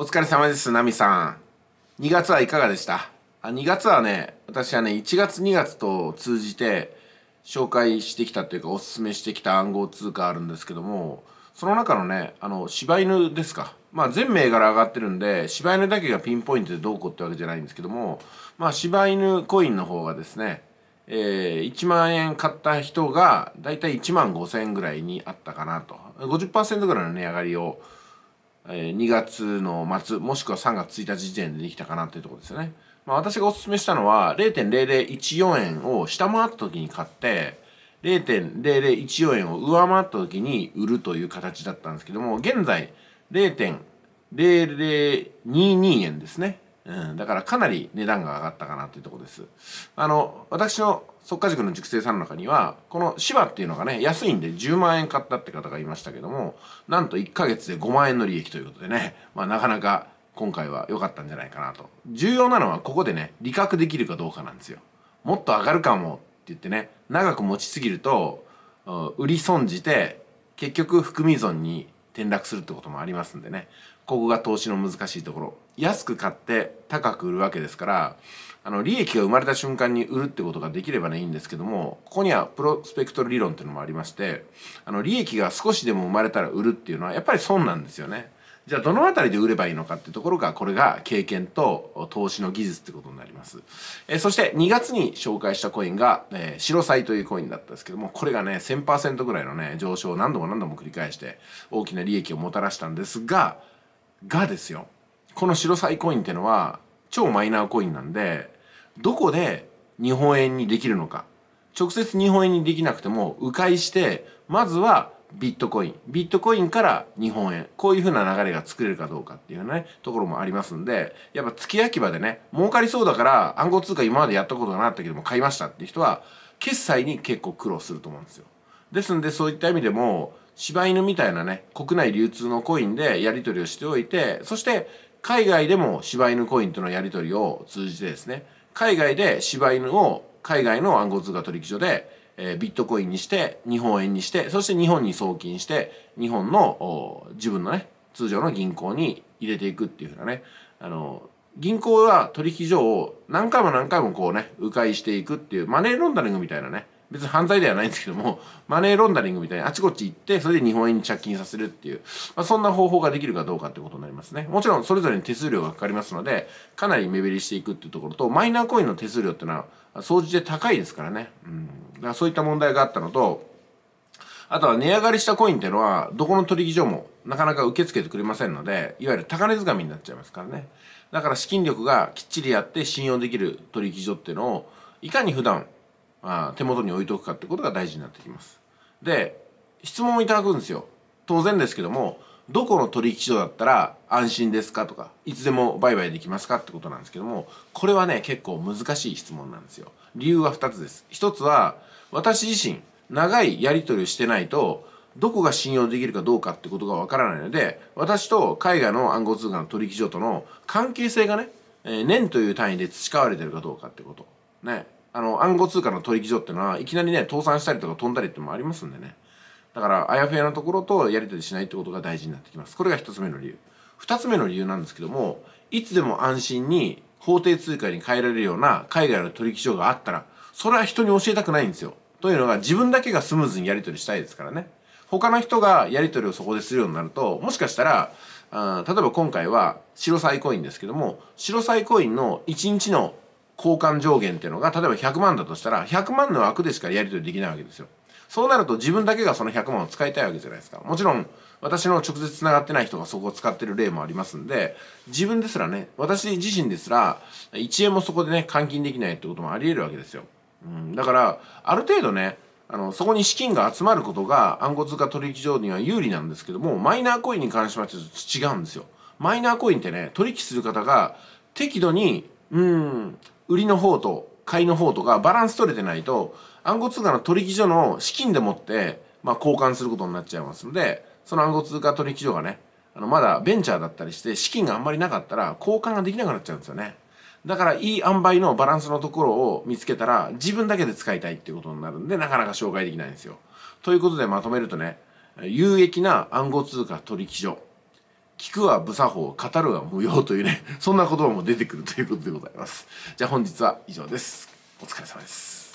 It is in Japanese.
お疲れ様です、ナミさん。2月はいかがでしたあ ?2 月はね、私はね、1月2月と通じて紹介してきたというか、おすすめしてきた暗号通貨あるんですけども、その中のね、あの、柴犬ですか。まあ、全銘柄上がってるんで、柴犬だけがピンポイントでどうこうってわけじゃないんですけども、まあ、柴犬コインの方がですね、えー、1万円買った人が、だいたい1万5千円ぐらいにあったかなと。50%ぐらいの値上がりを、2月の末もしくは3月1日時点でできたかなというところですよね。まあ、私がおすすめしたのは0.0014円を下回った時に買って0.0014円を上回った時に売るという形だったんですけども現在0.0022円ですねうん、だからかなり値段が上がったかなというとこです。あの、私の速稼塾の塾生さんの中には、この芝っていうのがね、安いんで10万円買ったって方がいましたけども、なんと1ヶ月で5万円の利益ということでね、まあなかなか今回は良かったんじゃないかなと。重要なのはここでね、利確できるかどうかなんですよ。もっと上がるかもって言ってね、長く持ちすぎると、売り損じて、結局含み損に転落するってこともありますんでねここが投資の難しいところ安く買って高く売るわけですからあの利益が生まれた瞬間に売るってことができればねいいんですけどもここにはプロスペクトル理論っていうのもありましてあの利益が少しでも生まれたら売るっていうのはやっぱり損なんですよね。じゃあどの辺りで売ればいいのかっていうところがこれが経験と投資の技術ってことになります、えそして2月に紹介したコインが、えー、白菜というコインだったんですけどもこれがね1000%ぐらいのね上昇を何度も何度も繰り返して大きな利益をもたらしたんですががですよこの白菜コインっていうのは超マイナーコインなんでどこで日本円にできるのか直接日本円にできなくても迂回してまずはビットコインビットコインから日本円こういう風な流れが作れるかどうかっていうねところもありますんでやっぱ月焼き場でね儲かりそうだから暗号通貨今までやったことがなかったけども買いましたっていう人は決済に結構苦労すると思うんですよですんでそういった意味でも柴犬みたいなね国内流通のコインでやり取りをしておいてそして海外でも柴犬コインとのやり取りを通じてですね海外で柴犬を海外の暗号通貨取引所でえビットコインにして、日本円にして、そして日本に送金して、日本の自分のね、通常の銀行に入れていくっていうふうなね、あの、銀行は取引所を何回も何回もこうね、迂回していくっていう、マネーロンダリングみたいなね、別に犯罪ではないんですけども、マネーロンダリングみたいにあちこち行って、それで日本円に着金させるっていう、まあ、そんな方法ができるかどうかってことになりますね。もちろんそれぞれに手数料がかかりますので、かなり目減りしていくっていうところと、マイナーコインの手数料っていうのは、総じて高いですからね。うんそういった問題があったのと、あとは値上がりしたコインっていうのは、どこの取引所もなかなか受け付けてくれませんので、いわゆる高値掴みになっちゃいますからね。だから資金力がきっちりやって信用できる取引所っていうのを、いかに普段、あ手元に置いとくかってことが大事になってきます。で、質問をいただくんですよ。当然ですけども、どこの取引所だったら安心ですかとか、いつでも売買できますかってことなんですけども、これはね、結構難しい質問なんですよ。理由は2つです。1つは、私自身長いやり取りをしてないとどこが信用できるかどうかってことがわからないので私と海外の暗号通貨の取引所との関係性がね、えー、年という単位で培われてるかどうかってことねあの暗号通貨の取引所ってのはいきなりね倒産したりとか飛んだりってもありますんでねだからあやふやなところとやり取りしないってことが大事になってきますこれが1つ目の理由2つ目の理由なんですけどもいつでも安心に法定通貨に変えられるような海外の取引所があったらそれは人に教えたくないんですよ。というのが自分だけがスムーズにやり取りしたいですからね。他の人がやり取りをそこでするようになると、もしかしたら、あ例えば今回は白サイコインですけども、白サイコインの1日の交換上限っていうのが、例えば100万だとしたら、100万の枠でしかやり取りできないわけですよ。そうなると自分だけがその100万を使いたいわけじゃないですか。もちろん、私の直接繋がってない人がそこを使ってる例もありますんで、自分ですらね、私自身ですら、1円もそこでね、換金できないってこともあり得るわけですよ。うん、だからある程度ねあのそこに資金が集まることが暗号通貨取引所には有利なんですけどもマイナーコインに関しまして違うんですよマイナーコインってね取引する方が適度にうん売りの方と買いの方とかバランス取れてないと暗号通貨の取引所の資金でもって、まあ、交換することになっちゃいますのでその暗号通貨取引所がねあのまだベンチャーだったりして資金があんまりなかったら交換ができなくなっちゃうんですよね。だからいい塩梅のバランスのところを見つけたら自分だけで使いたいっていうことになるんでなかなか紹介できないんですよ。ということでまとめるとね、有益な暗号通貨取引所。聞くは無作法、語るは無用というね、そんな言葉も出てくるということでございます。じゃあ本日は以上です。お疲れ様です。